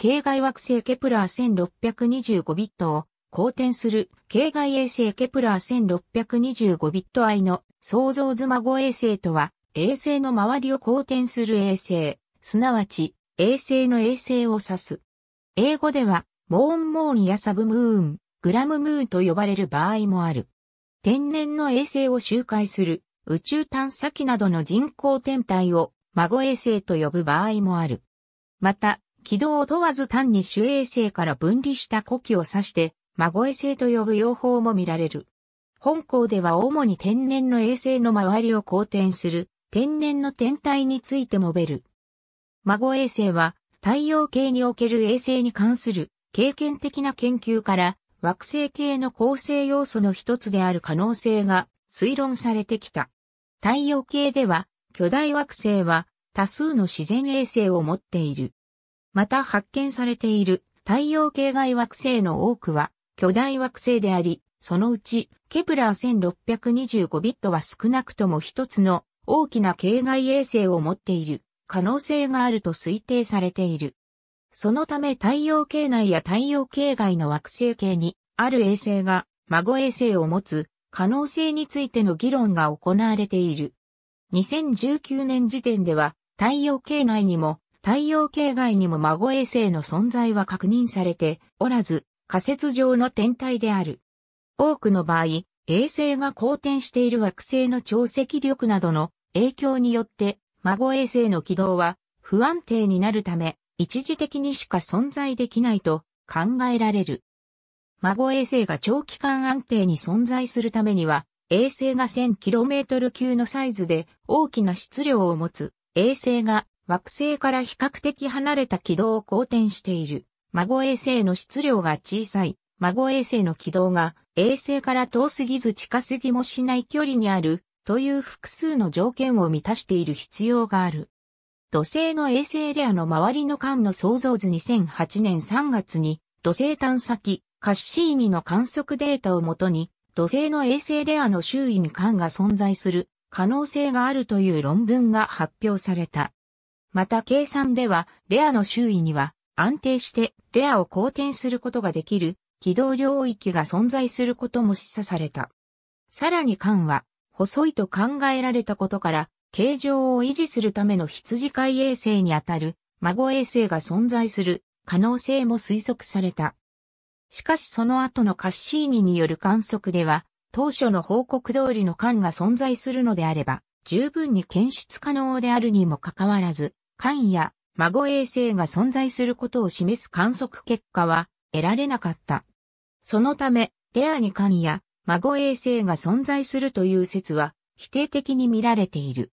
系外惑星ケプラー1625ビットを公転する系外衛星ケプラー1625ビット愛の創造妻子衛星とは衛星の周りを公転する衛星、すなわち衛星の衛星を指す。英語ではモーンモーンやサブムーン、グラムムーンと呼ばれる場合もある。天然の衛星を周回する宇宙探査機などの人工天体を孫衛星と呼ぶ場合もある。また、軌道を問わず単に主衛星から分離した古希を指して、孫衛星と呼ぶ用法も見られる。本校では主に天然の衛星の周りを公転する天然の天体について述べる。孫衛星は太陽系における衛星に関する経験的な研究から惑星系の構成要素の一つである可能性が推論されてきた。太陽系では巨大惑星は多数の自然衛星を持っている。また発見されている太陽系外惑星の多くは巨大惑星であり、そのうちケプラー1625ビットは少なくとも一つの大きな系外衛星を持っている可能性があると推定されている。そのため太陽系内や太陽系外の惑星系にある衛星が孫衛星を持つ可能性についての議論が行われている。2019年時点では太陽系内にも太陽系外にも孫衛星の存在は確認されておらず、仮説上の天体である。多くの場合、衛星が公転している惑星の潮汐力などの影響によって、孫衛星の軌道は不安定になるため、一時的にしか存在できないと考えられる。孫衛星が長期間安定に存在するためには、衛星が 1000km 級のサイズで大きな質量を持つ衛星が惑星から比較的離れた軌道を公転している。孫衛星の質量が小さい。孫衛星の軌道が衛星から遠すぎず近すぎもしない距離にあるという複数の条件を満たしている必要がある。土星の衛星レアの周りの間の創造図2008年3月に土星探査機カッシーニの観測データをもとに土星の衛星レアの周囲に間が存在する可能性があるという論文が発表された。また計算では、レアの周囲には安定してレアを公転することができる軌道領域が存在することも示唆された。さらに艦は、細いと考えられたことから、形状を維持するための羊飼い衛星にあたる孫衛星が存在する可能性も推測された。しかしその後のカッシーニによる観測では、当初の報告通りの艦が存在するのであれば、十分に検出可能であるにもかかわらず、間や孫衛星が存在することを示す観測結果は得られなかった。そのため、レアに間や孫衛星が存在するという説は否定的に見られている。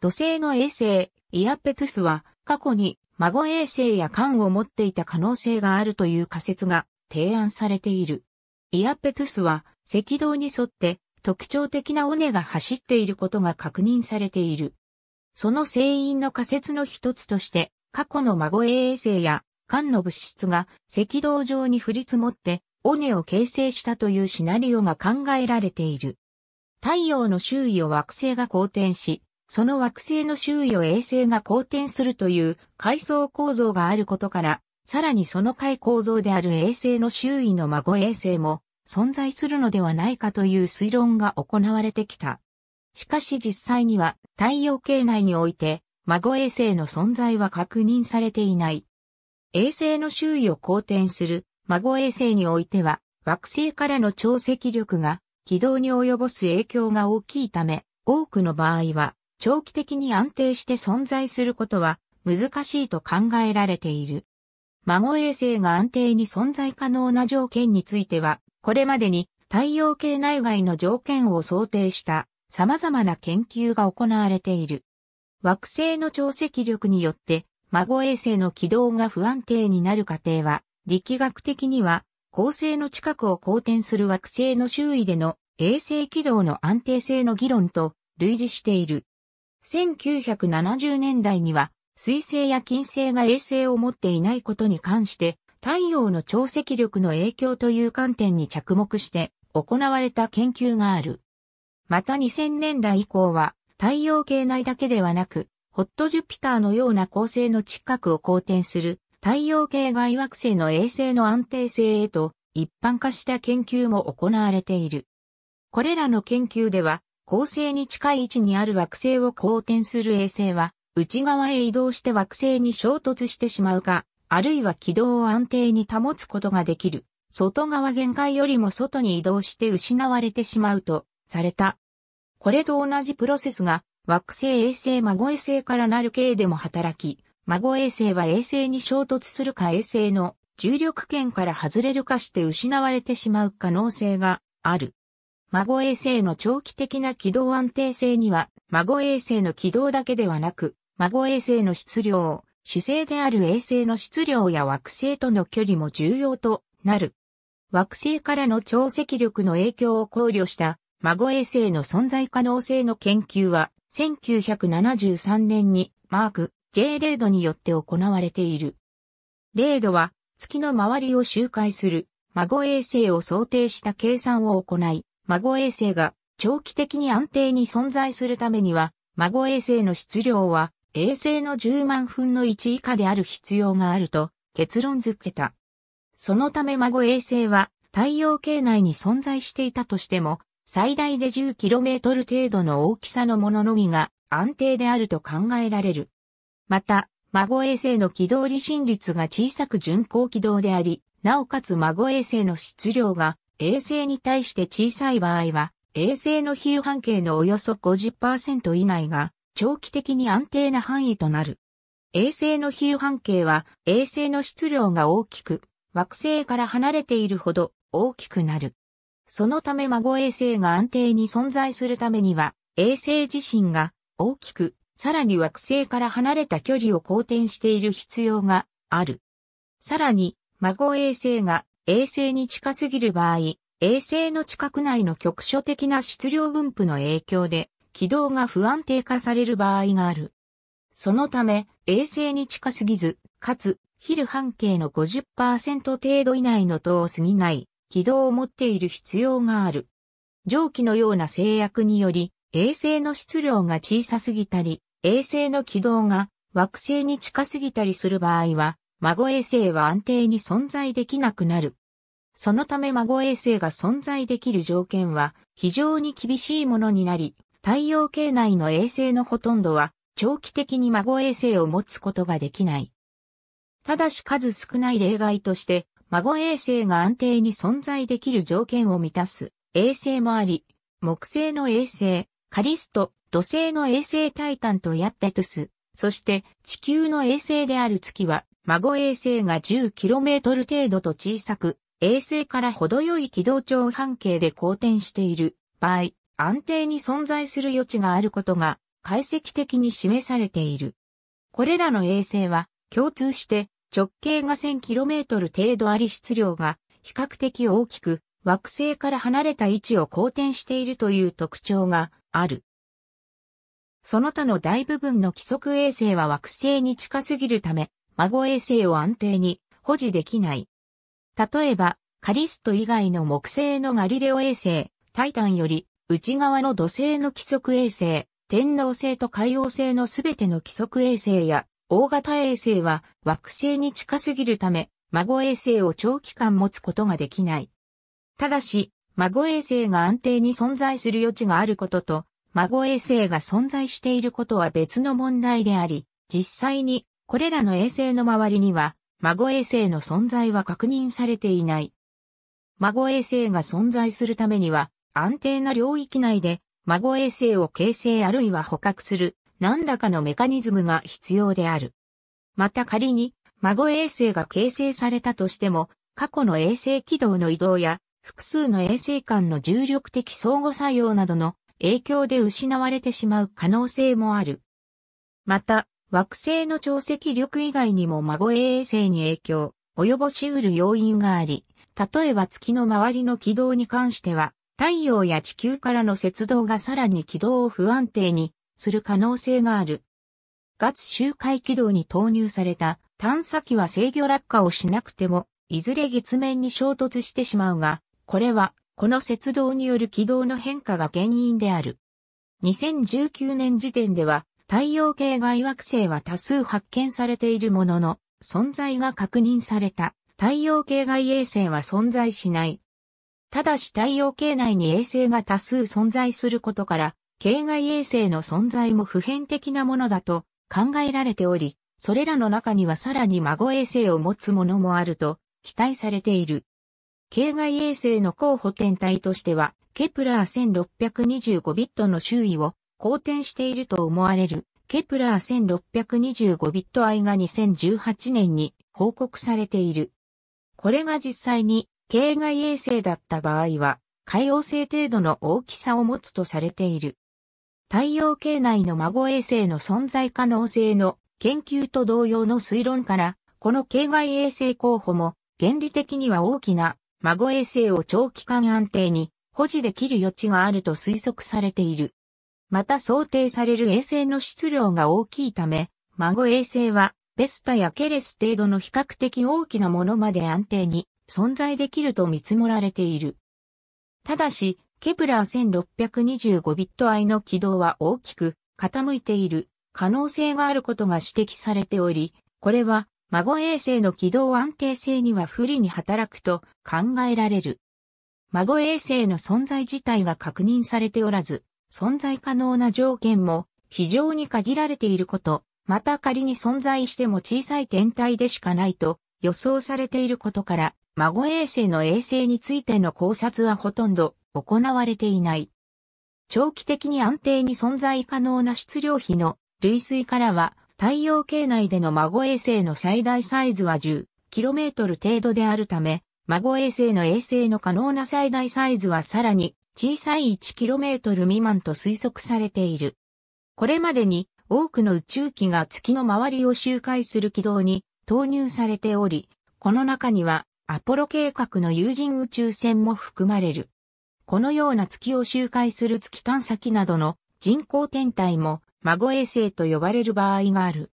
土星の衛星、イアペトゥスは過去に孫衛星や間を持っていた可能性があるという仮説が提案されている。イアペトゥスは赤道に沿って特徴的な尾根が走っていることが確認されている。その成因の仮説の一つとして、過去の孫衛星や間の物質が赤道上に降り積もって尾根を形成したというシナリオが考えられている。太陽の周囲を惑星が公転し、その惑星の周囲を衛星が公転するという階層構造があることから、さらにその階構造である衛星の周囲の孫衛星も存在するのではないかという推論が行われてきた。しかし実際には太陽系内において孫衛星の存在は確認されていない。衛星の周囲を公転する孫衛星においては惑星からの潮汐力が軌道に及ぼす影響が大きいため、多くの場合は長期的に安定して存在することは難しいと考えられている。孫衛星が安定に存在可能な条件については、これまでに太陽系内外の条件を想定した様々な研究が行われている。惑星の潮汐力によって孫衛星の軌道が不安定になる過程は、力学的には、恒星の近くを公転する惑星の周囲での衛星軌道の安定性の議論と類似している。1970年代には、水星や金星が衛星を持っていないことに関して、太陽の潮汐力の影響という観点に着目して行われた研究がある。また2000年代以降は太陽系内だけではなく、ホットジュピターのような恒星の近くを公転する太陽系外惑星の衛星の安定性へと一般化した研究も行われている。これらの研究では、恒星に近い位置にある惑星を公転する衛星は、内側へ移動して惑星に衝突してしまうか、あるいは軌道を安定に保つことができる、外側限界よりも外に移動して失われてしまうと、された。これと同じプロセスが、惑星衛星孫衛星からなる系でも働き、孫衛星は衛星に衝突するか衛星の重力圏から外れるかして失われてしまう可能性がある。孫衛星の長期的な軌道安定性には、孫衛星の軌道だけではなく、孫衛星の質量、主星である衛星の質量や惑星との距離も重要となる。惑星からの超積力の影響を考慮した孫衛星の存在可能性の研究は1973年にマーク J レードによって行われている。レードは月の周りを周回する孫衛星を想定した計算を行い、孫衛星が長期的に安定に存在するためには、孫衛星の質量は衛星の10万分の1以下である必要があると結論づけた。そのため孫衛星は太陽系内に存在していたとしても、最大で 10km 程度の大きさのもののみが安定であると考えられる。また、孫衛星の軌道離心率が小さく巡航軌道であり、なおかつ孫衛星の質量が衛星に対して小さい場合は、衛星の比喩半径のおよそ50%以内が長期的に安定な範囲となる。衛星の比喩半径は衛星の質量が大きく、惑星から離れているほど大きくなる。そのため孫衛星が安定に存在するためには、衛星自身が大きく、さらに惑星から離れた距離を公転している必要がある。さらに、孫衛星が衛星に近すぎる場合、衛星の近く内の局所的な質量分布の影響で、軌道が不安定化される場合がある。そのため、衛星に近すぎず、かつ、昼半径の50%程度以内の塔を過ぎない軌道を持っている必要がある。蒸気のような制約により、衛星の質量が小さすぎたり、衛星の軌道が惑星に近すぎたりする場合は、孫衛星は安定に存在できなくなる。そのため孫衛星が存在できる条件は非常に厳しいものになり、太陽系内の衛星のほとんどは長期的に孫衛星を持つことができない。ただし数少ない例外として、孫衛星が安定に存在できる条件を満たす衛星もあり、木星の衛星、カリスト、土星の衛星タイタンとヤッペトゥス、そして地球の衛星である月は、孫衛星が 10km 程度と小さく、衛星から程よい軌道長半径で公転している場合、安定に存在する余地があることが解析的に示されている。これらの衛星は共通して直径が 1000km 程度あり質量が比較的大きく惑星から離れた位置を公転しているという特徴がある。その他の大部分の規則衛星は惑星に近すぎるため、孫衛星を安定に保持できない。例えば、カリスト以外の木星のガリレオ衛星、タイタンより内側の土星の規則衛星、天王星と海王星のすべての規則衛星や、大型衛星は惑星に近すぎるため、孫衛星を長期間持つことができない。ただし、孫衛星が安定に存在する余地があることと、孫衛星が存在していることは別の問題であり、実際にこれらの衛星の周りには、孫衛星の存在は確認されていない。孫衛星が存在するためには、安定な領域内で孫衛星を形成あるいは捕獲する何らかのメカニズムが必要である。また仮に孫衛星が形成されたとしても過去の衛星軌道の移動や複数の衛星間の重力的相互作用などの影響で失われてしまう可能性もある。また、惑星の潮汐力以外にも孫衛星に影響、及ぼしうる要因があり、例えば月の周りの軌道に関しては、太陽や地球からの雪動がさらに軌道を不安定にする可能性がある。月周回軌道に投入された探査機は制御落下をしなくても、いずれ月面に衝突してしまうが、これは、この雪動による軌道の変化が原因である。2019年時点では、太陽系外惑星は多数発見されているものの、存在が確認された太陽系外衛星は存在しない。ただし太陽系内に衛星が多数存在することから、系外衛星の存在も普遍的なものだと考えられており、それらの中にはさらに孫衛星を持つものもあると期待されている。系外衛星の候補天体としては、ケプラー1625ビットの周囲を公転していると思われる、ケプラー1625ビット愛が2018年に報告されている。これが実際に系外衛星だった場合は、海王性程度の大きさを持つとされている。太陽系内の孫衛星の存在可能性の研究と同様の推論から、この系外衛星候補も原理的には大きな孫衛星を長期間安定に保持できる余地があると推測されている。また想定される衛星の質量が大きいため、孫衛星はベスタやケレス程度の比較的大きなものまで安定に存在できると見積もられている。ただし、ケプラー1625ビット合の軌道は大きく傾いている可能性があることが指摘されており、これは孫衛星の軌道安定性には不利に働くと考えられる。孫衛星の存在自体が確認されておらず、存在可能な条件も非常に限られていること、また仮に存在しても小さい天体でしかないと予想されていることから、孫衛星の衛星についての考察はほとんど行われていない。長期的に安定に存在可能な質量比の類推からは、太陽系内での孫衛星の最大サイズは 10km 程度であるため、孫衛星の衛星の可能な最大サイズはさらに小さい 1km 未満と推測されている。これまでに多くの宇宙機が月の周りを周回する軌道に投入されており、この中にはアポロ計画の有人宇宙船も含まれる。このような月を周回する月探査機などの人工天体も孫衛星と呼ばれる場合がある。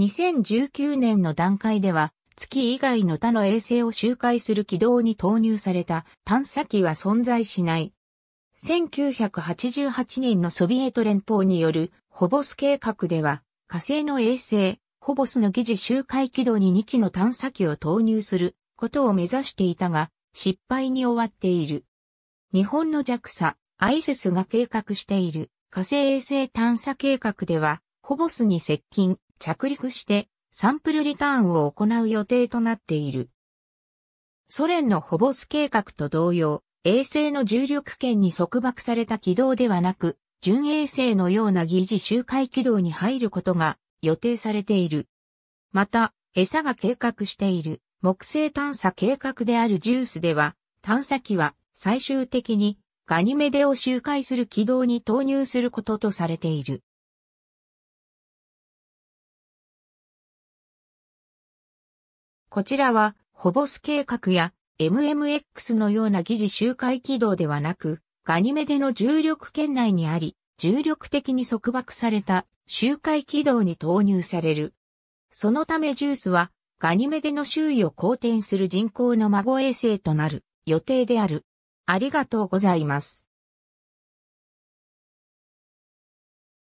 2019年の段階では月以外の他の衛星を周回する軌道に投入された探査機は存在しない。1988年のソビエト連邦によるホボス計画では火星の衛星ホボスの疑似周回軌道に2機の探査機を投入することを目指していたが、失敗に終わっている。日本の JAXA、アイセスが計画している火星衛星探査計画では、ホボスに接近、着陸してサンプルリターンを行う予定となっている。ソ連のホボス計画と同様、衛星の重力圏に束縛された軌道ではなく、準衛星のような疑似周回軌道に入ることが予定されている。また、餌が計画している木星探査計画であるジュースでは、探査機は最終的にガニメデを周回する軌道に投入することとされている。こちらは、ホボス計画や MMX のような疑似周回軌道ではなく、ガニメデの重力圏内にあり、重力的に束縛された周回軌道に投入される。そのためジュースはガニメデの周囲を公転する人工の孫衛星となる予定である。ありがとうございます。